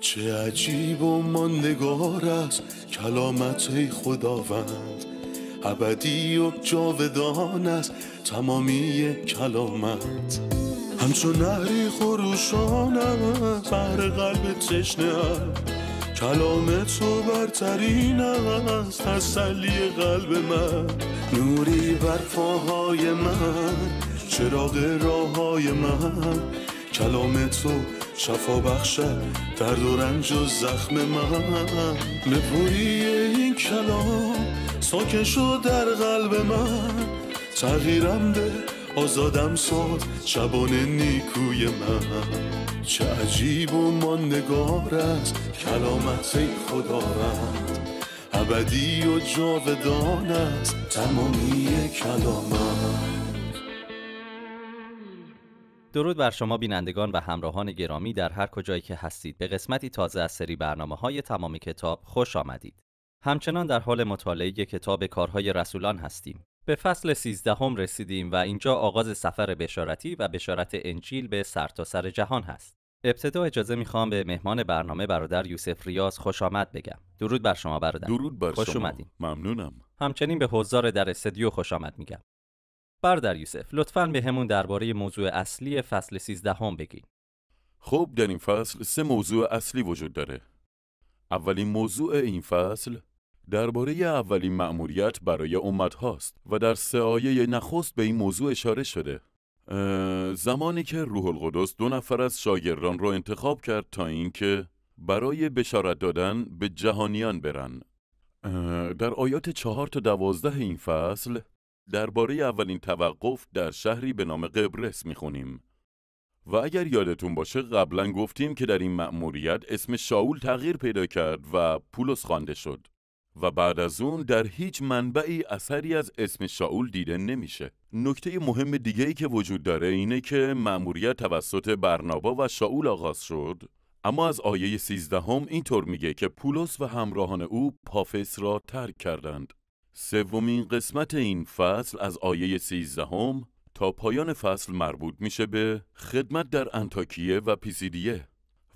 چه عجیب و ماندگار است کلامت خداوند ابدی و جاودان است تمامی کلامت همچون نهری خروشان است بر قلب تشنه کلام تو برترین است تسلی قلب من نوری بر پاهای من چراغ های من کلامت تو شفا بخشه درد و رنج و زخم من نپوری این کلام ساکن در قلب من تغییرم به آزادم ساد شبان نیکوی من چه عجیب و ماندگار است کلامت ای خدا رد ابدی و جاودان است تمامی کلامت درود بر شما بینندگان و همراهان گرامی در هر کجایی که هستید به قسمتی تازه از سری برنامه های تمام کتاب خوش آمدید همچنان در حال مطالعه کتاب کارهای رسولان هستیم به فصل 13 هم رسیدیم و اینجا آغاز سفر بشارتی و بشارت انجیل به سرتاسر سر جهان هست ابتدا اجازه میخوام به مهمان برنامه برادر یوسف ریاض خوش آمد بگم درود بر شما برادر درود بر خوش شما. ممنونم همچنین به حضار در استدیو خوش آمد میگم بردر یوسف لطفاً به همون درباره موضوع اصلی فصل 13 هم بگین خب در این فصل سه موضوع اصلی وجود داره اولین موضوع این فصل درباره اولین مأموریت برای امت هاست و در سه آیه نخست به این موضوع اشاره شده زمانی که روح القدس دو نفر از شاگردان را انتخاب کرد تا اینکه برای بشارت دادن به جهانیان برن در آیات چهار تا دوازده این فصل درباره اولین توقف در شهری به نام قبرس میخونیم و اگر یادتون باشه قبلا گفتیم که در این مأموریت اسم شاول تغییر پیدا کرد و پولس خوانده شد و بعد از اون در هیچ منبعی اثری از اسم شاول دیده نمیشه. نکته مهم دیگه ای که وجود داره اینه که مأموریت توسط برنابا و شاول آغاز شد اما از آیه 13 هم اینطور میگه که پولس و همراهان او پافس را ترک کردند سومین قسمت این فصل از آیه 13 هم تا پایان فصل مربوط میشه به خدمت در انتاکیه و پیسیدیه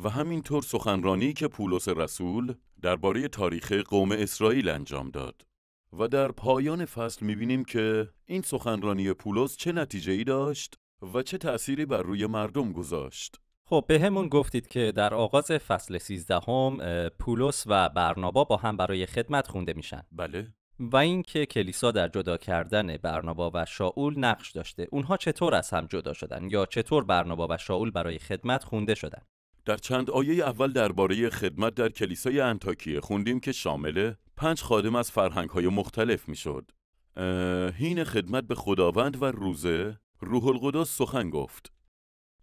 و همینطور سخنرانی که پولس رسول درباره تاریخ قوم اسرائیل انجام داد و در پایان فصل میبینیم که این سخنرانی پولس چه نتیجه ای داشت و چه تأثیری بر روی مردم گذاشت خب به همون گفتید که در آغاز فصل 13 هم پولس و برنابا با هم برای خدمت خونده میشن بله و اینکه کلیسا در جدا کردن برنابا و شاول نقش داشته اونها چطور از هم جدا شدن یا چطور برنابا و شاول برای خدمت خونده شدن در چند آیه اول درباره خدمت در کلیسای انتاکیه خوندیم که شامل پنج خادم از فرهنگ های مختلف می شد. هین خدمت به خداوند و روزه روح القدس سخن گفت.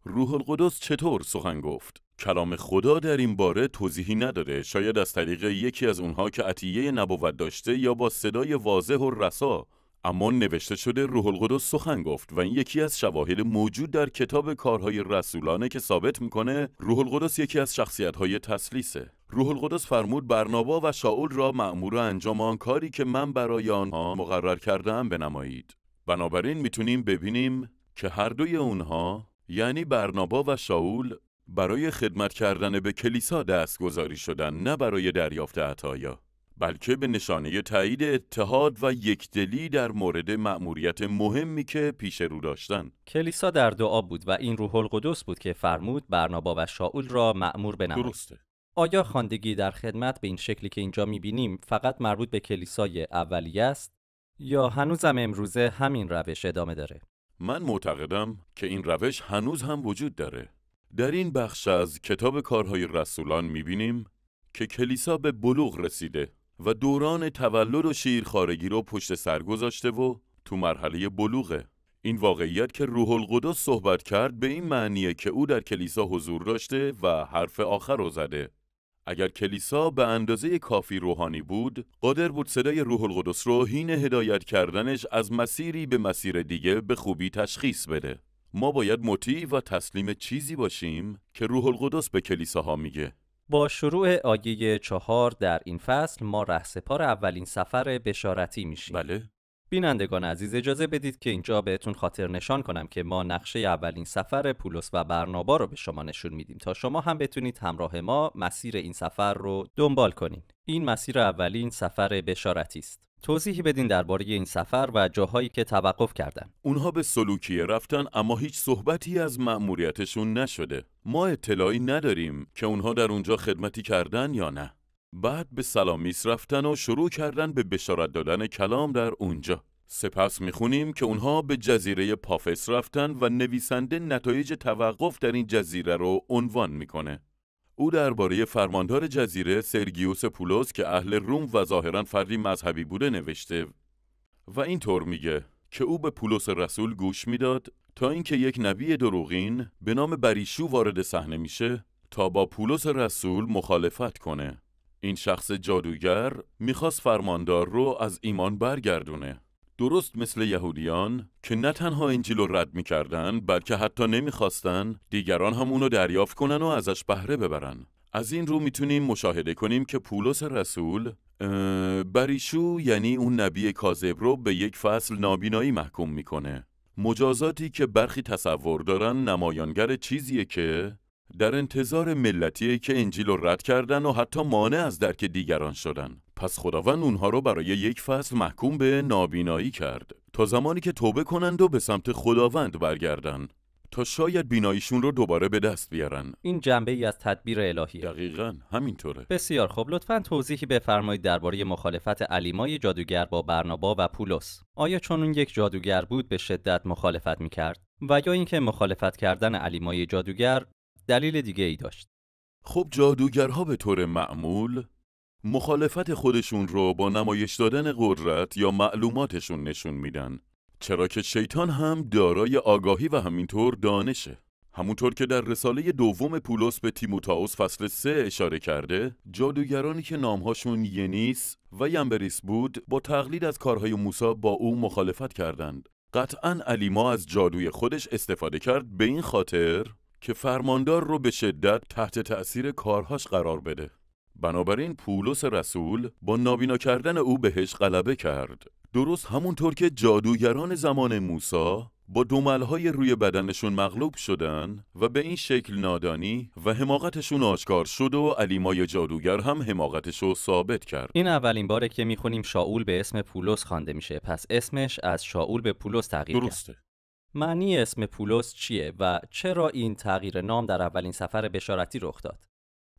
روح القدس چطور سخن گفت؟ کلام خدا در این باره توضیحی نداره شاید از طریق یکی از اونها که عطیه نبوت داشته یا با صدای واضح و رسا اما نوشته شده روح القدس سخن گفت و این یکی از شواهد موجود در کتاب کارهای رسولانه که ثابت میکنه روح القدس یکی از شخصیتهای تسلیسه روح القدس فرمود برنابا و شاول را مأمور انجام آن کاری که من برای آنها مقرر کردم بنمایید بنابراین میتونیم ببینیم که هر دوی اونها یعنی برنابا و شاول برای خدمت کردن به کلیسا دستگذاری شدن نه برای دریافت عطایا بلکه به نشانه تایید اتحاد و یکدلی در مورد مأموریت مهمی که پیش رو داشتن کلیسا در دعا بود و این روح القدس بود که فرمود برنابا و شاول را مأمور بنامد. درسته آیا خواندگی در خدمت به این شکلی که اینجا میبینیم فقط مربوط به کلیسای اولیه است یا هنوزم امروزه همین روش ادامه داره من معتقدم که این روش هنوز هم وجود داره در این بخش از کتاب کارهای رسولان میبینیم که کلیسا به بلوغ رسیده و دوران تولد و شیرخارگی رو پشت سر گذاشته و تو مرحله بلوغه این واقعیت که روح القدس صحبت کرد به این معنیه که او در کلیسا حضور داشته و حرف آخر رو زده اگر کلیسا به اندازه کافی روحانی بود قادر بود صدای روح القدس رو حین هدایت کردنش از مسیری به مسیر دیگه به خوبی تشخیص بده ما باید مطیع و تسلیم چیزی باشیم که روح القدس به کلیساها میگه با شروع آیه چهار در این فصل ما رهسپار اولین سفر بشارتی میشیم بله بینندگان عزیز اجازه بدید که اینجا بهتون خاطر نشان کنم که ما نقشه اولین سفر پولس و برنابا رو به شما نشون میدیم تا شما هم بتونید همراه ما مسیر این سفر رو دنبال کنید. این مسیر اولین سفر بشارتی است. توضیحی بدین درباره این سفر و جاهایی که توقف کردن اونها به سلوکیه رفتن اما هیچ صحبتی از مأموریتشون نشده ما اطلاعی نداریم که اونها در اونجا خدمتی کردن یا نه بعد به سلامیس رفتن و شروع کردن به بشارت دادن کلام در اونجا سپس میخونیم که اونها به جزیره پافس رفتن و نویسنده نتایج توقف در این جزیره رو عنوان میکنه او درباره فرماندار جزیره سرگیوس پولوس که اهل روم و ظاهرا فردی مذهبی بوده نوشته و اینطور میگه که او به پولس رسول گوش میداد تا اینکه یک نبی دروغین به نام بریشو وارد صحنه میشه تا با پولس رسول مخالفت کنه این شخص جادوگر میخواست فرماندار رو از ایمان برگردونه درست مثل یهودیان که نه تنها انجیل رو رد میکردن بلکه حتی نمیخواستن دیگران هم اونو دریافت کنن و ازش بهره ببرن از این رو میتونیم مشاهده کنیم که پولس رسول بریشو یعنی اون نبی کاذب رو به یک فصل نابینایی محکوم میکنه مجازاتی که برخی تصور دارن نمایانگر چیزیه که در انتظار ملتیه که انجیل رو رد کردن و حتی مانع از درک دیگران شدن پس خداوند اونها رو برای یک فصل محکوم به نابینایی کرد تا زمانی که توبه کنند و به سمت خداوند برگردن تا شاید بیناییشون رو دوباره به دست بیارن این جنبه ای از تدبیر الهی دقیقا همینطوره بسیار خب لطفا توضیحی بفرمایید درباره مخالفت علیمای جادوگر با برنابا و پولس آیا چون اون یک جادوگر بود به شدت مخالفت میکرد و یا اینکه مخالفت کردن علیمای جادوگر دلیل دیگه ای داشت. خب جادوگرها به طور معمول مخالفت خودشون رو با نمایش دادن قدرت یا معلوماتشون نشون میدن چرا که شیطان هم دارای آگاهی و همینطور دانشه همونطور که در رساله دوم پولس به تیموتائوس فصل 3 اشاره کرده جادوگرانی که نامهاشون ینیس و یمبریس بود با تقلید از کارهای موسی با او مخالفت کردند قطعا علیما از جادوی خودش استفاده کرد به این خاطر که فرماندار رو به شدت تحت تأثیر کارهاش قرار بده. بنابراین پولس رسول با نابینا کردن او بهش غلبه کرد. درست همونطور که جادوگران زمان موسا با دوملهای روی بدنشون مغلوب شدن و به این شکل نادانی و حماقتشون آشکار شد و علیمای جادوگر هم حماقتش رو ثابت کرد این اولین باره که میخونیم شاول به اسم پولس خوانده میشه پس اسمش از شاول به پولس تغییر درسته. کرد. معنی اسم پولس چیه و چرا این تغییر نام در اولین سفر بشارتی رخ داد؟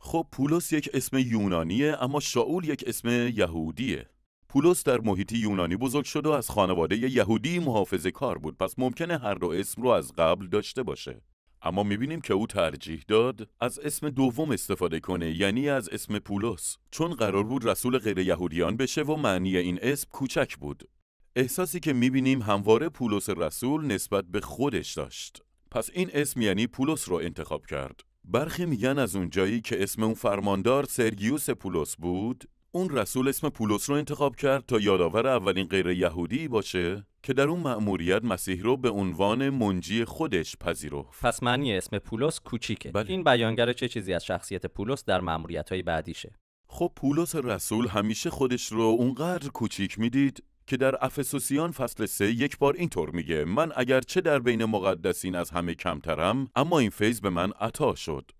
خب پولس یک اسم یونانیه اما شاول یک اسم یهودیه. پولس در محیطی یونانی بزرگ شد و از خانواده یهودی محافظ کار بود پس ممکنه هر دو اسم رو از قبل داشته باشه. اما میبینیم که او ترجیح داد از اسم دوم استفاده کنه یعنی از اسم پولس چون قرار بود رسول غیر یهودیان بشه و معنی این اسم کوچک بود احساسی که میبینیم همواره پولس رسول نسبت به خودش داشت. پس این اسم یعنی پولس رو انتخاب کرد. برخی میگن از اون جایی که اسم اون فرماندار سرگیوس پولس بود، اون رسول اسم پولس رو انتخاب کرد تا یادآور اولین غیر یهودی باشه که در اون مأموریت مسیح رو به عنوان منجی خودش پذیرفت. پس معنی اسم پولس کوچیکه. بله. این بیانگر چه چیزی از شخصیت پولس در مأموریت‌های بعدیشه؟ خب پولس رسول همیشه خودش رو اونقدر کوچیک میدید که در افسوسیان فصل 3 یک بار اینطور میگه من اگر چه در بین مقدسین از همه کمترم اما این فیض به من عطا شد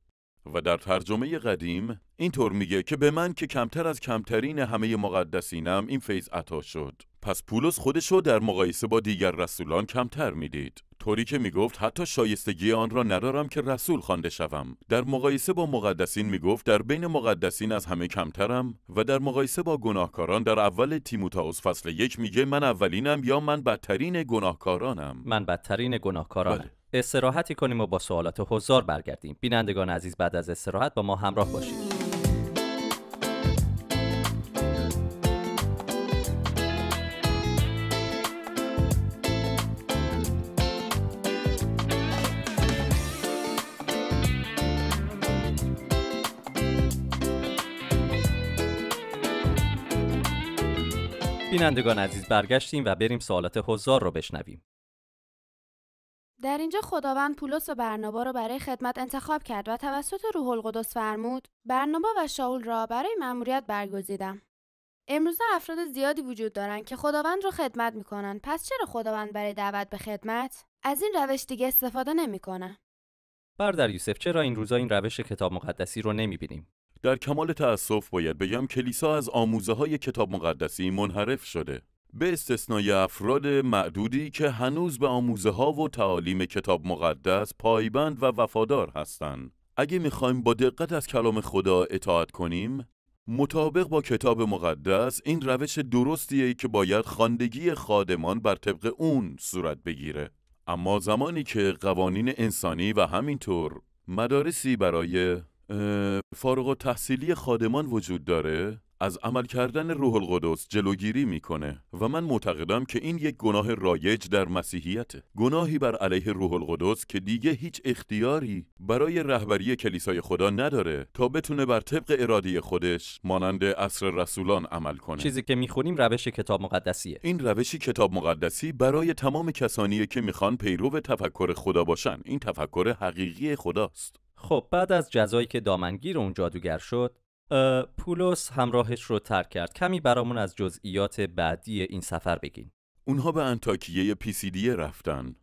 و در ترجمه قدیم اینطور میگه که به من که کمتر از کمترین همه مقدسینم این فیض عطا شد پس پولس خودشو در مقایسه با دیگر رسولان کمتر میدید طوری که میگفت حتی شایستگی آن را ندارم که رسول خوانده شوم در مقایسه با مقدسین میگفت در بین مقدسین از همه کمترم و در مقایسه با گناهکاران در اول تیموتائوس فصل یک میگه من اولینم یا من بدترین گناهکارانم من بدترین گناهکارانم بله. استراحتی کنیم و با سوالات حضار برگردیم بینندگان عزیز بعد از استراحت با ما همراه باشید بینندگان عزیز برگشتیم و بریم سوالات حضار رو بشنویم در اینجا خداوند پولس و برنابا را برای خدمت انتخاب کرد و توسط روح القدس فرمود برنابا و شاول را برای مأموریت برگزیدم امروز افراد زیادی وجود دارند که خداوند را خدمت میکنند پس چرا خداوند برای دعوت به خدمت از این روش دیگه استفاده نمیکنه بردر یوسف چرا این روزا این روش کتاب مقدسی رو نمیبینیم در کمال تأسف باید بگم کلیسا از آموزه های کتاب مقدسی منحرف شده به استثنای افراد معدودی که هنوز به آموزه ها و تعالیم کتاب مقدس پایبند و وفادار هستند اگه میخوایم با دقت از کلام خدا اطاعت کنیم مطابق با کتاب مقدس این روش درستیه که باید خواندگی خادمان بر طبق اون صورت بگیره اما زمانی که قوانین انسانی و همینطور مدارسی برای فارغ و تحصیلی خادمان وجود داره از عمل کردن روح القدس جلوگیری میکنه و من معتقدم که این یک گناه رایج در مسیحیت گناهی بر علیه روح القدس که دیگه هیچ اختیاری برای رهبری کلیسای خدا نداره تا بتونه بر طبق اراده خودش مانند اصر رسولان عمل کنه چیزی که میخونیم روش کتاب مقدسیه این روشی کتاب مقدسی برای تمام کسانیه که میخوان پیرو تفکر خدا باشن این تفکر حقیقی خداست خب بعد از جزایی که دامنگیر اون جادوگر شد پولس همراهش رو ترک کرد کمی برامون از جزئیات بعدی این سفر بگین اونها به انتاکیه پیسیدیه رفتن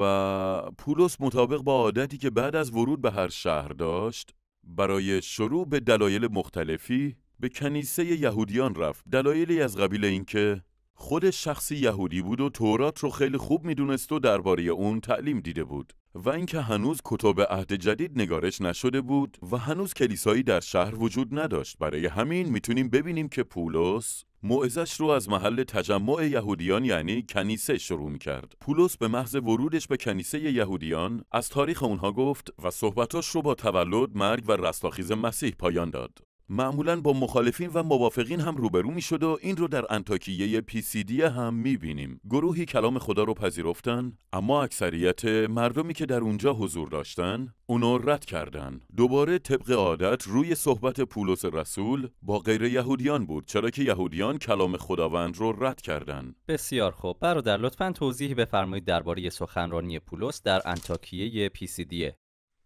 و پولس مطابق با عادتی که بعد از ورود به هر شهر داشت برای شروع به دلایل مختلفی به کنیسه یهودیان رفت دلایلی از قبیل اینکه خود شخصی یهودی بود و تورات رو خیلی خوب میدونست و درباره اون تعلیم دیده بود و اینکه هنوز کتب عهد جدید نگارش نشده بود و هنوز کلیسایی در شهر وجود نداشت برای همین میتونیم ببینیم که پولس موعظش رو از محل تجمع یهودیان یعنی کنیسه شروع می کرد. پولس به محض ورودش به کنیسه یهودیان از تاریخ اونها گفت و صحبتاش رو با تولد، مرگ و رستاخیز مسیح پایان داد. معمولا با مخالفین و موافقین هم روبرو می شد و این رو در انتاکیه پیسیدی هم می بینیم. گروهی کلام خدا رو پذیرفتن اما اکثریت مردمی که در اونجا حضور داشتن اونو رد کردن. دوباره طبق عادت روی صحبت پولس رسول با غیر یهودیان بود چرا که یهودیان کلام خداوند رو رد کردن. بسیار خوب برادر لطفا توضیح بفرمایید درباره سخنرانی پولس در انتاکیه دیه.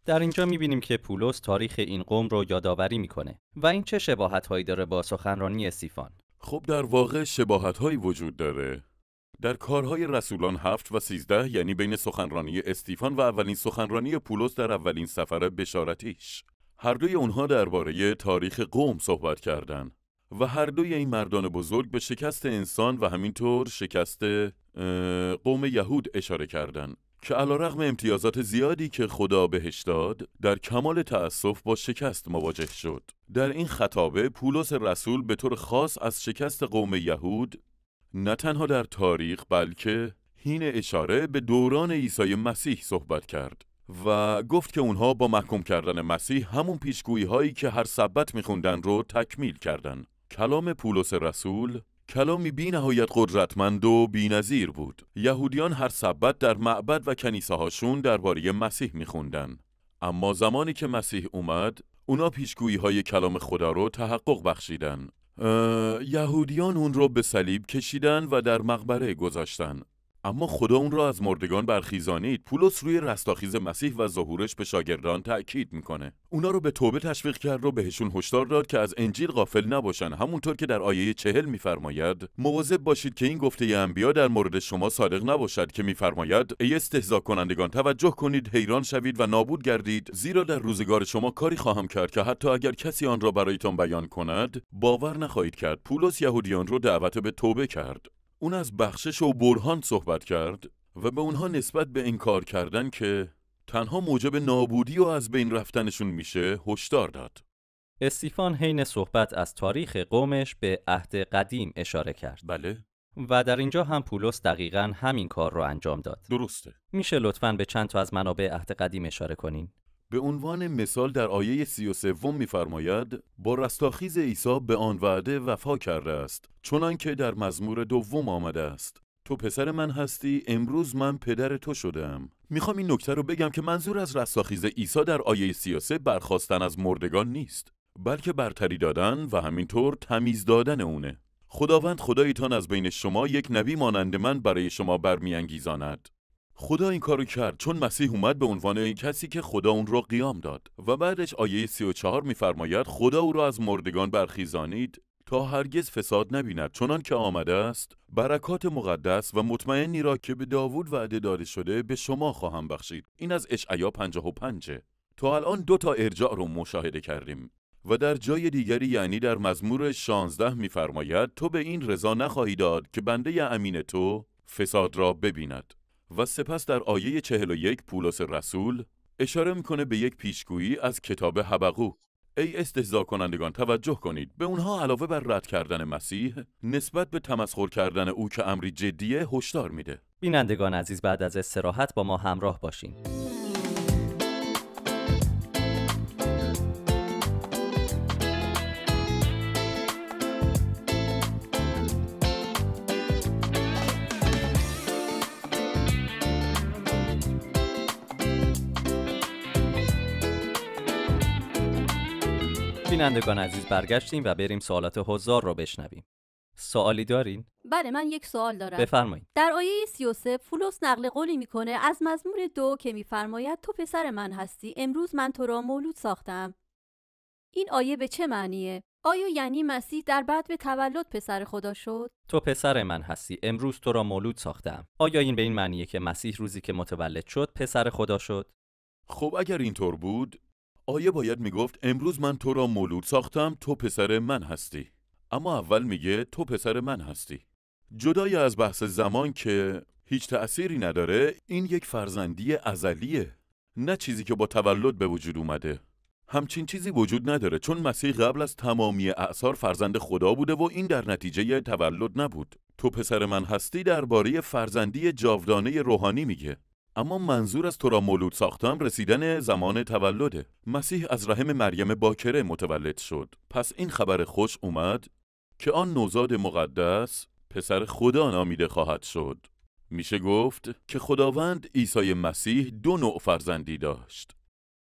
در اینجا میبینیم که پولس تاریخ این قوم رو یادآوری میکنه و این چه شباهت هایی داره با سخنرانی استیفان خب در واقع شباهت هایی وجود داره در کارهای رسولان 7 و 13 یعنی بین سخنرانی استیفان و اولین سخنرانی پولس در اولین سفر بشارتیش هر دوی اونها درباره تاریخ قوم صحبت کردند و هر دوی این مردان بزرگ به شکست انسان و همینطور شکست قوم یهود اشاره کردند که رغم امتیازات زیادی که خدا بهش داد در کمال تأسف با شکست مواجه شد در این خطابه پولس رسول به طور خاص از شکست قوم یهود نه تنها در تاریخ بلکه هین اشاره به دوران عیسی مسیح صحبت کرد و گفت که اونها با محکوم کردن مسیح همون پیشگویی هایی که هر ثبت میخوندن رو تکمیل کردن کلام پولس رسول کلامی بی نهایت قدرتمند و بینظیر بود. یهودیان هر سبت در معبد و هاشون درباره مسیح خوندن. اما زمانی که مسیح اومد، اونا پیشگویی های کلام خدا رو تحقق بخشیدن. یهودیان اون رو به صلیب کشیدن و در مقبره گذاشتن. اما خدا اون را از مردگان برخیزانید پولس روی رستاخیز مسیح و ظهورش به شاگردان تأکید میکنه اونا رو به توبه تشویق کرد و بهشون هشدار داد که از انجیل غافل نباشن همونطور که در آیه چهل میفرماید مواظب باشید که این گفته انبیا در مورد شما صادق نباشد که میفرماید ای استهزا کنندگان توجه کنید حیران شوید و نابود گردید زیرا در روزگار شما کاری خواهم کرد که حتی اگر کسی آن را برایتان بیان کند باور نخواهید کرد پولس یهودیان رو دعوت به توبه کرد اون از بخشش و برهان صحبت کرد و به اونها نسبت به انکار کردن که تنها موجب نابودی و از بین رفتنشون میشه هشدار داد. استیفان حین صحبت از تاریخ قومش به عهد قدیم اشاره کرد. بله. و در اینجا هم پولس دقیقا همین کار رو انجام داد. درسته. میشه لطفا به چند تا از منابع عهد قدیم اشاره کنین؟ به عنوان مثال در آیه 33 می‌فرماید با رستاخیز عیسی به آن وعده وفا کرده است چنان که در مزمور دوم آمده است تو پسر من هستی امروز من پدر تو شدم میخوام این نکته رو بگم که منظور از رستاخیز عیسی در آیه 33 برخواستن از مردگان نیست بلکه برتری دادن و همینطور تمیز دادن اونه خداوند خدایتان از بین شما یک نبی مانند من برای شما برمیانگیزاند خدا این کارو کرد چون مسیح اومد به عنوان این کسی که خدا اون را قیام داد و بعدش آیه 34 میفرماید خدا او را از مردگان برخیزانید تا هرگز فساد نبیند چنان که آمده است برکات مقدس و مطمئنی را که به داوود وعده داده شده به شما خواهم بخشید این از اشعیا 55 تا الان دو تا ارجاع رو مشاهده کردیم و در جای دیگری یعنی در مزمور 16 میفرماید تو به این رضا نخواهی داد که بنده امین تو فساد را ببیند و سپس در آیه 41 پولس رسول اشاره میکنه به یک پیشگویی از کتاب حبقو ای استهزا کنندگان توجه کنید به اونها علاوه بر رد کردن مسیح نسبت به تمسخر کردن او که امری جدیه هشدار میده بینندگان عزیز بعد از استراحت با ما همراه باشین بینندگان عزیز برگشتیم و بریم سوالات حضار رو بشنویم سوالی دارین؟ بله من یک سوال دارم بفرمایید در آیه 33 فولوس نقل قولی میکنه از مزمور دو که میفرماید تو پسر من هستی امروز من تو را مولود ساختم این آیه به چه معنیه آیا یعنی مسیح در بعد به تولد پسر خدا شد تو پسر من هستی امروز تو را مولود ساختم آیا این به این معنیه که مسیح روزی که متولد شد پسر خدا شد خب اگر اینطور بود آیه باید میگفت امروز من تو را مولود ساختم تو پسر من هستی اما اول میگه تو پسر من هستی جدای از بحث زمان که هیچ تأثیری نداره این یک فرزندی ازلیه نه چیزی که با تولد به وجود اومده همچین چیزی وجود نداره چون مسیح قبل از تمامی اعثار فرزند خدا بوده و این در نتیجه تولد نبود تو پسر من هستی درباره فرزندی جاودانه روحانی میگه اما منظور از تو را مولود ساختم رسیدن زمان تولده مسیح از رحم مریم باکره متولد شد پس این خبر خوش اومد که آن نوزاد مقدس پسر خدا نامیده خواهد شد میشه گفت که خداوند عیسی مسیح دو نوع فرزندی داشت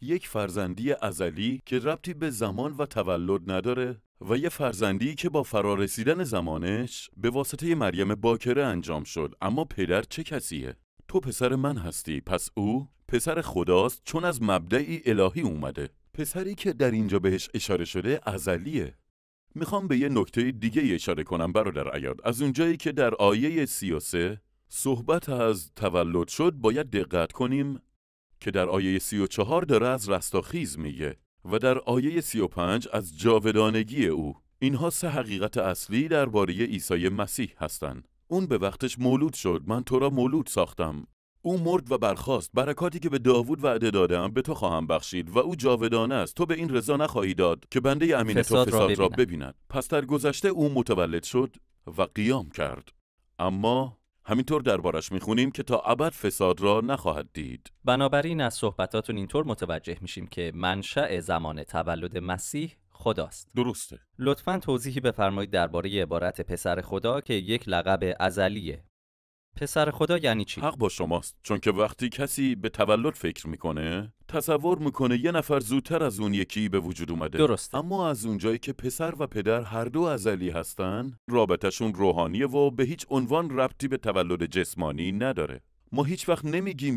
یک فرزندی ازلی که ربطی به زمان و تولد نداره و یه فرزندی که با فرارسیدن زمانش به واسطه مریم باکره انجام شد اما پدر چه کسیه؟ تو پسر من هستی پس او پسر خداست چون از مبدعی الهی اومده پسری که در اینجا بهش اشاره شده ازلیه میخوام به یه نکته دیگه اشاره کنم برادر ایاد از اونجایی که در آیه 33 صحبت از تولد شد باید دقت کنیم که در آیه 34 داره از رستاخیز میگه و در آیه 35 از جاودانگی او اینها سه حقیقت اصلی درباره عیسی مسیح هستند اون به وقتش مولود شد من تو را مولود ساختم او مرد و برخاست برکاتی که به داوود وعده دادم به تو خواهم بخشید و او جاودانه است تو به این رضا نخواهی داد که بنده امین فساد تو فساد را ببیند, را ببیند. پس در گذشته او متولد شد و قیام کرد اما همینطور دربارش میخونیم که تا ابد فساد را نخواهد دید بنابراین از صحبتاتون اینطور متوجه میشیم که منشأ زمان تولد مسیح خداست درسته لطفا توضیحی بفرمایید درباره عبارت پسر خدا که یک لقب ازلیه پسر خدا یعنی چی؟ حق با شماست چون که وقتی کسی به تولد فکر میکنه تصور میکنه یه نفر زودتر از اون یکی به وجود اومده درست اما از اونجایی که پسر و پدر هر دو ازلی هستن رابطشون روحانیه و به هیچ عنوان ربطی به تولد جسمانی نداره ما هیچ وقت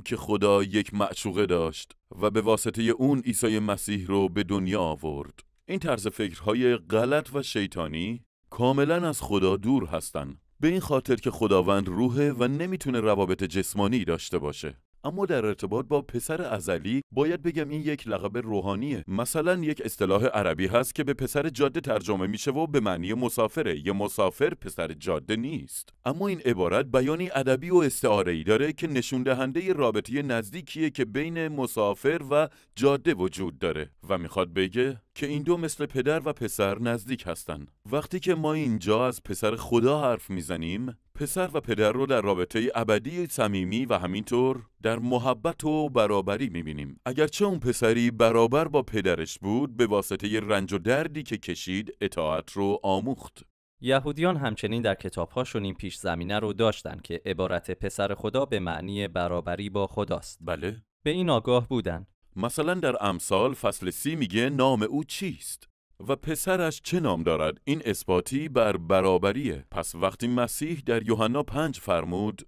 که خدا یک معشوقه داشت و به واسطه اون عیسی مسیح رو به دنیا آورد این طرز فکرهای غلط و شیطانی کاملا از خدا دور هستند به این خاطر که خداوند روحه و نمیتونه روابط جسمانی داشته باشه اما در ارتباط با پسر ازلی باید بگم این یک لقب روحانیه مثلا یک اصطلاح عربی هست که به پسر جاده ترجمه میشه و به معنی مسافره یه مسافر پسر جاده نیست اما این عبارت بیانی ادبی و استعاره ای داره که نشون دهنده رابطه نزدیکیه که بین مسافر و جاده وجود داره و میخواد بگه که این دو مثل پدر و پسر نزدیک هستند. وقتی که ما اینجا از پسر خدا حرف میزنیم، پسر و پدر رو در رابطه ابدی صمیمی و همینطور در محبت و برابری میبینیم اگرچه اون پسری برابر با پدرش بود به واسطه رنج و دردی که کشید اطاعت رو آموخت یهودیان همچنین در کتابهاشون این پیش زمینه رو داشتن که عبارت پسر خدا به معنی برابری با خداست بله به این آگاه بودند. مثلا در امثال فصل سی میگه نام او چیست و پسرش چه نام دارد این اثباتی بر برابریه پس وقتی مسیح در یوحنا پنج فرمود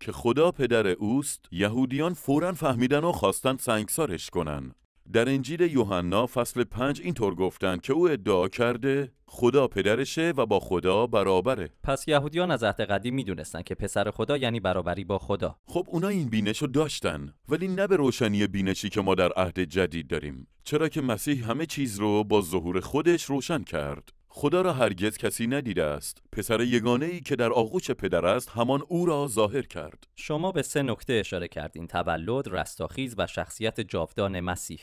که خدا پدر اوست یهودیان فورا فهمیدن و خواستن سنگسارش کنن در انجیل یوحنا فصل 5 اینطور گفتند که او ادعا کرده خدا پدرشه و با خدا برابره پس یهودیان از عهد قدیم میدونستن که پسر خدا یعنی برابری با خدا خب اونا این بینش رو داشتن ولی نه به روشنی بینشی که ما در عهد جدید داریم چرا که مسیح همه چیز رو با ظهور خودش روشن کرد خدا را هرگز کسی ندیده است پسر یگانه ای که در آغوش پدر است همان او را ظاهر کرد شما به سه نکته اشاره کردین تولد رستاخیز و شخصیت جاودان مسیح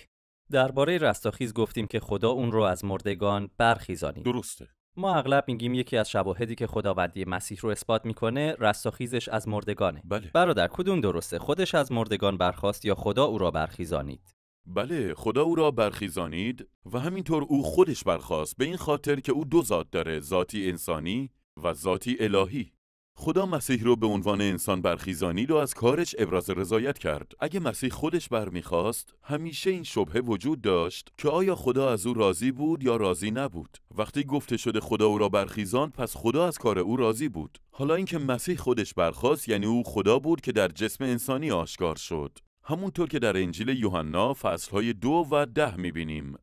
درباره رستاخیز گفتیم که خدا اون رو از مردگان برخیزانید درسته ما اغلب میگیم یکی از شواهدی که خداوندی مسیح رو اثبات میکنه رستاخیزش از مردگانه بله. برادر کدوم درسته خودش از مردگان برخواست یا خدا او را برخیزانید بله خدا او را برخیزانید و همینطور او خودش برخواست به این خاطر که او دو ذات داره ذاتی انسانی و ذاتی الهی خدا مسیح رو به عنوان انسان برخیزانید و از کارش ابراز رضایت کرد. اگه مسیح خودش برمیخواست، همیشه این شبهه وجود داشت که آیا خدا از او راضی بود یا راضی نبود. وقتی گفته شده خدا او را برخیزاند، پس خدا از کار او راضی بود. حالا اینکه مسیح خودش برخواست یعنی او خدا بود که در جسم انسانی آشکار شد. همونطور که در انجیل یوحنا فصلهای دو و ده میبینیم.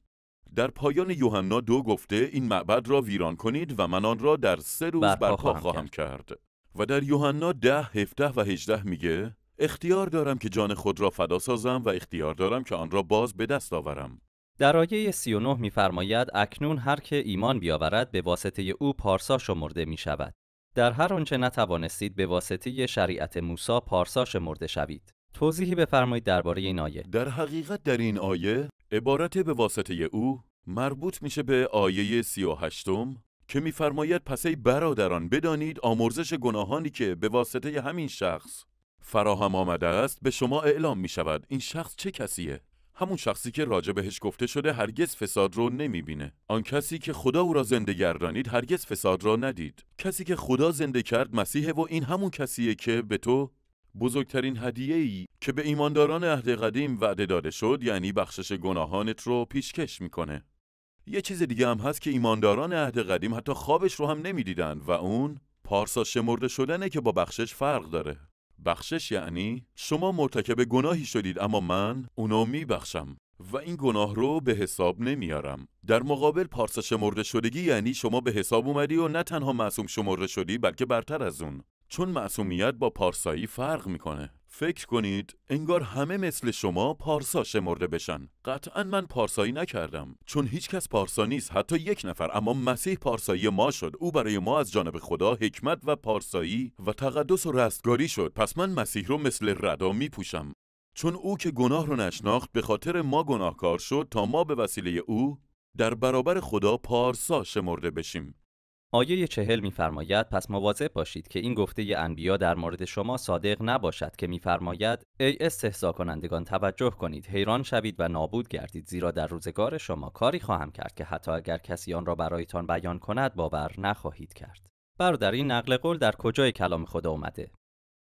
در پایان یوحنا دو گفته این معبد را ویران کنید و من آن را در سه روز برپا خواهم کرد. و در یوحنا ده هفته و 18 میگه اختیار دارم که جان خود را فدا سازم و اختیار دارم که آن را باز به دست آورم در آیه 39 میفرماید اکنون هر که ایمان بیاورد به واسطه او پارسا شمرده می شود. در هر آنچه نتوانستید به واسطه شریعت موسا پارسا شمرده شوید. توضیحی بفرمایید درباره این آیه. در حقیقت در این آیه عبارت به واسطه او مربوط میشه به آیه 38 که میفرماید پس ای برادران بدانید آمرزش گناهانی که به واسطه همین شخص فراهم آمده است به شما اعلام می شود این شخص چه کسیه همون شخصی که راجع بهش گفته شده هرگز فساد رو نمی‌بینه. آن کسی که خدا او را زنده گردانید هرگز فساد را ندید کسی که خدا زنده کرد مسیحه و این همون کسیه که به تو بزرگترین هدیه ای که به ایمانداران عهد قدیم وعده داده شد یعنی بخشش گناهانت رو پیشکش میکنه یه چیز دیگه هم هست که ایمانداران عهد قدیم حتی خوابش رو هم نمیدیدن و اون پارسا شمرده شدنه که با بخشش فرق داره بخشش یعنی شما مرتکب گناهی شدید اما من اونو میبخشم و این گناه رو به حساب نمیارم در مقابل پارسا شمرده شدگی یعنی شما به حساب اومدی و نه تنها معصوم شمرده شدی بلکه برتر از اون چون معصومیت با پارسایی فرق میکنه فکر کنید انگار همه مثل شما پارسا شمرده بشن قطعا من پارسایی نکردم چون هیچکس پارسا نیست حتی یک نفر اما مسیح پارسایی ما شد او برای ما از جانب خدا حکمت و پارسایی و تقدس و رستگاری شد پس من مسیح رو مثل ردا پوشم. چون او که گناه رو نشناخت به خاطر ما گناهکار شد تا ما به وسیله او در برابر خدا پارسا شمرده بشیم آیه چهل میفرماید پس مواظب باشید که این گفته ی انبیا در مورد شما صادق نباشد که میفرماید ای استهزا کنندگان توجه کنید حیران شوید و نابود گردید زیرا در روزگار شما کاری خواهم کرد که حتی اگر کسی آن را برایتان بیان کند باور نخواهید کرد برادر این نقل قول در کجای کلام خدا اومده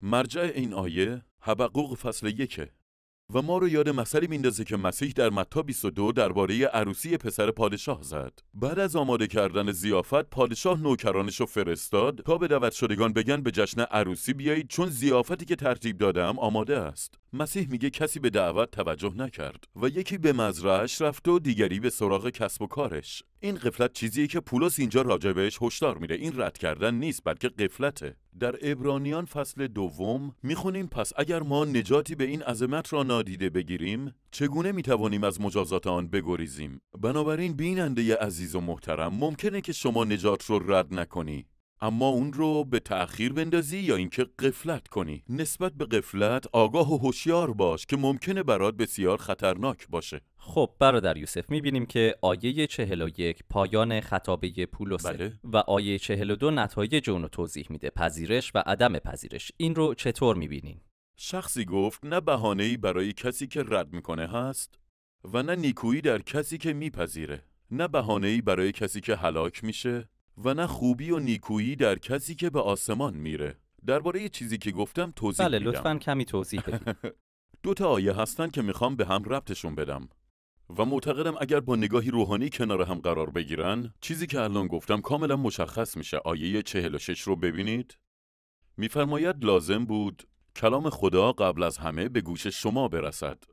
مرجع این آیه حبقوق فصل یکه و ما رو یاد مثلی میندازه که مسیح در متا 22 درباره عروسی پسر پادشاه زد بعد از آماده کردن زیافت پادشاه نوکرانش رو فرستاد تا به دعوت شدگان بگن به جشن عروسی بیایید چون زیافتی که ترتیب دادم آماده است مسیح میگه کسی به دعوت توجه نکرد و یکی به مزرعش رفت و دیگری به سراغ کسب و کارش این قفلت چیزیه که پولس اینجا راجع بهش هشدار میده این رد کردن نیست بلکه قفلته در ابرانیان فصل دوم میخونیم پس اگر ما نجاتی به این عظمت را نادیده بگیریم چگونه میتوانیم از مجازات آن بگریزیم بنابراین بیننده عزیز و محترم ممکنه که شما نجات رو رد نکنی اما اون رو به تأخیر بندازی یا اینکه قفلت کنی نسبت به قفلت آگاه و هوشیار باش که ممکنه برات بسیار خطرناک باشه خب برادر یوسف میبینیم که آیه 41 پایان خطابه پولس بله. و آیه 42 نتایج اون رو توضیح میده پذیرش و عدم پذیرش این رو چطور میبینین؟ شخصی گفت نه بهانه‌ای برای کسی که رد میکنه هست و نه نیکویی در کسی که میپذیره نه بهانه‌ای برای کسی که هلاک میشه و نه خوبی و نیکویی در کسی که به آسمان میره درباره چیزی که گفتم توضیح بله لطفا کمی توضیح بدید دو تا آیه هستن که میخوام به هم ربطشون بدم و معتقدم اگر با نگاهی روحانی کنار هم قرار بگیرن چیزی که الان گفتم کاملا مشخص میشه آیه 46 رو ببینید میفرماید لازم بود کلام خدا قبل از همه به گوش شما برسد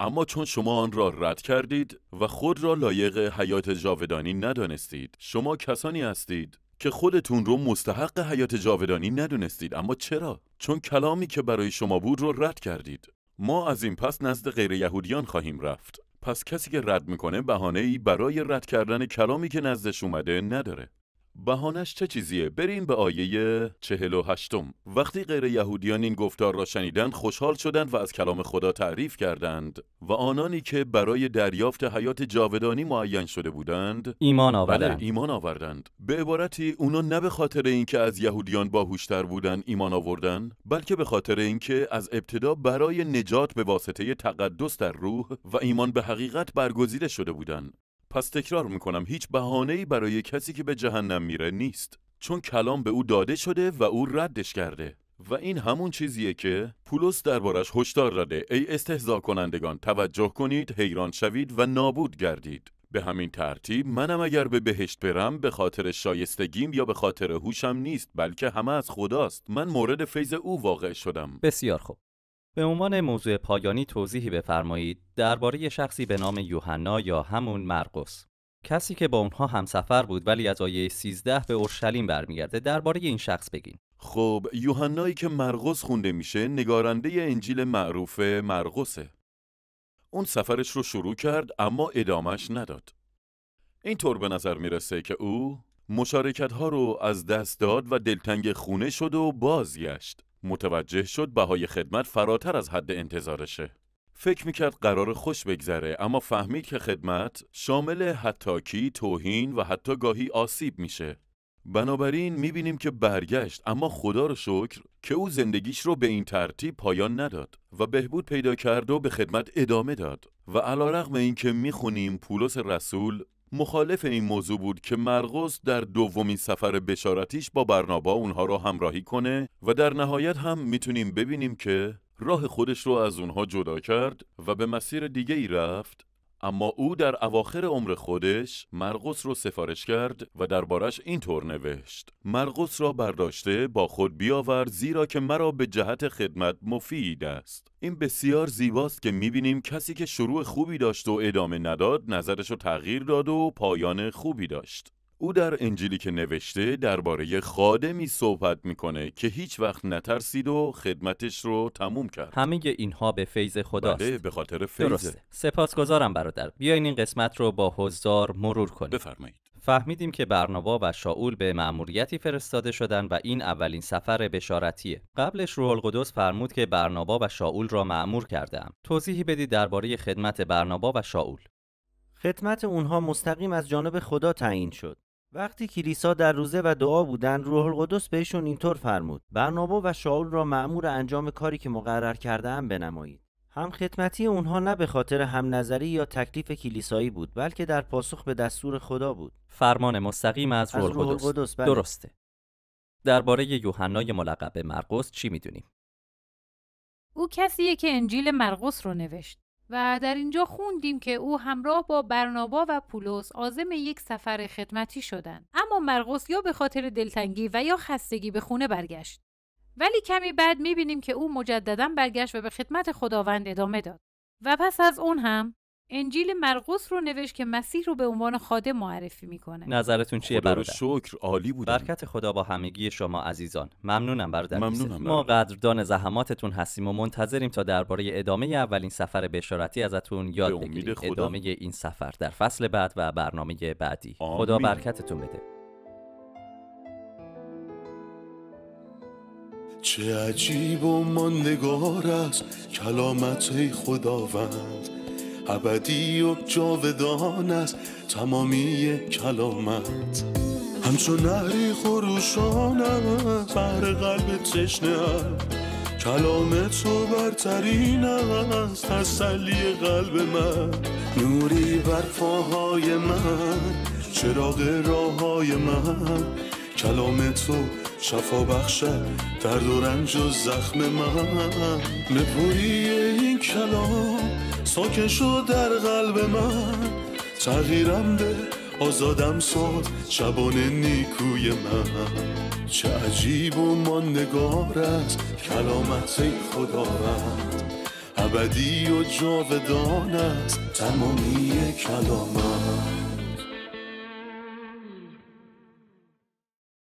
اما چون شما آن را رد کردید و خود را لایق حیات جاودانی ندانستید شما کسانی هستید که خودتون رو مستحق حیات جاودانی ندونستید اما چرا چون کلامی که برای شما بود رو رد کردید ما از این پس نزد غیر یهودیان خواهیم رفت پس کسی که رد میکنه بهانه ای برای رد کردن کلامی که نزدش اومده نداره بهانش چه چیزیه؟ بریم به آیه 48 وقتی غیر یهودیان این گفتار را شنیدند خوشحال شدند و از کلام خدا تعریف کردند و آنانی که برای دریافت حیات جاودانی معین شده بودند ایمان آوردند بله، ایمان آوردند به عبارتی اونا نه به خاطر اینکه از یهودیان باهوشتر بودند ایمان آوردند بلکه به خاطر اینکه از ابتدا برای نجات به واسطه تقدس در روح و ایمان به حقیقت برگزیده شده بودند پس تکرار میکنم هیچ بهانه ای برای کسی که به جهنم میره نیست چون کلام به او داده شده و او ردش کرده و این همون چیزیه که پولس دربارش هشدار داده ای استهزا کنندگان توجه کنید حیران شوید و نابود گردید به همین ترتیب منم اگر به بهشت برم به خاطر شایستگیم یا به خاطر هوشم نیست بلکه همه از خداست من مورد فیض او واقع شدم بسیار خوب به عنوان موضوع پایانی توضیحی بفرمایید درباره شخصی به نام یوحنا یا همون مرقس کسی که با اونها همسفر بود ولی از آیه 13 به اورشلیم برمیگرده درباره این شخص بگین خب یوحنایی که مرقس خونده میشه نگارنده ی انجیل معروف مرقسه اون سفرش رو شروع کرد اما ادامش نداد اینطور به نظر میرسه که او مشارکت ها رو از دست داد و دلتنگ خونه شد و بازگشت متوجه شد بهای خدمت فراتر از حد انتظارشه. فکر میکرد قرار خوش بگذره اما فهمید که خدمت شامل حتاکی، توهین و حتی گاهی آسیب میشه. بنابراین میبینیم که برگشت اما خدا رو شکر که او زندگیش رو به این ترتیب پایان نداد و بهبود پیدا کرد و به خدمت ادامه داد و علا رقم این که میخونیم پولس رسول مخالف این موضوع بود که مرقس در دومین سفر بشارتیش با برنابا اونها را همراهی کنه و در نهایت هم میتونیم ببینیم که راه خودش رو از اونها جدا کرد و به مسیر دیگه ای رفت اما او در اواخر عمر خودش مرقس رو سفارش کرد و دربارش طور نوشت مرقس را برداشته با خود بیاور زیرا که مرا به جهت خدمت مفید است این بسیار زیباست که میبینیم کسی که شروع خوبی داشت و ادامه نداد نظرش رو تغییر داد و پایان خوبی داشت او در انجیلی که نوشته درباره خادمی صحبت میکنه که هیچ وقت نترسید و خدمتش رو تموم کرد. همه اینها به فیض خداست. بله به خاطر فیض. درسته. سپاسگزارم برادر. بیاین این قسمت رو با حضار مرور کنیم. بفرمایید. فهمیدیم که برنابا و شاول به مأموریتی فرستاده شدن و این اولین سفر بشارتیه. قبلش روح القدس فرمود که برنابا و شاول را مأمور کردم. توضیحی بدید درباره خدمت برنابا و شاول. خدمت اونها مستقیم از جانب خدا تعیین شد. وقتی کلیسا در روزه و دعا بودند روح القدس بهشون اینطور فرمود برنابا و شاول را مأمور انجام کاری که مقرر کرده ام بنمایید هم خدمتی اونها نه به خاطر هم نظری یا تکلیف کلیسایی بود بلکه در پاسخ به دستور خدا بود فرمان مستقیم از روح, روح القدس بله. درسته درباره یوحنای ملقب مرقس چی میدونیم او کسیه که انجیل مرقس رو نوشت و در اینجا خوندیم که او همراه با برنابا و پولس عازم یک سفر خدمتی شدند اما مرقس یا به خاطر دلتنگی و یا خستگی به خونه برگشت ولی کمی بعد میبینیم که او مجددا برگشت و به خدمت خداوند ادامه داد و پس از اون هم انجیل مرقس رو نوشت که مسیح رو به عنوان خادم معرفی میکنه نظرتون چیه برادر شکر عالی بود برکت خدا با همگی شما عزیزان ممنونم برادر ممنونم ما قدردان زحماتتون هستیم و منتظریم تا درباره ادامه اولین سفر بشارتی ازتون یاد بگیریم ادامه این سفر در فصل بعد و برنامه بعدی آمین. خدا برکتتون بده چه عجیب و ماندگار است کلامت خداوند ابدی و جاودان است تمامی کلامت همچون نهری خروشانم بر قلب تشنه کلام تو برترین از تسلی قلب من نوری بر فاهای من چراغ راه های من کلام تو شفا بخشد درد و رنج و زخم من نپوری این کلام ساکن شد در قلب من تغییرم به آزادم ساد شبانه نیکوی من چه عجیب و ماندگار است کلامت ای خداوند ابدی و جاودان است تمامی کلامت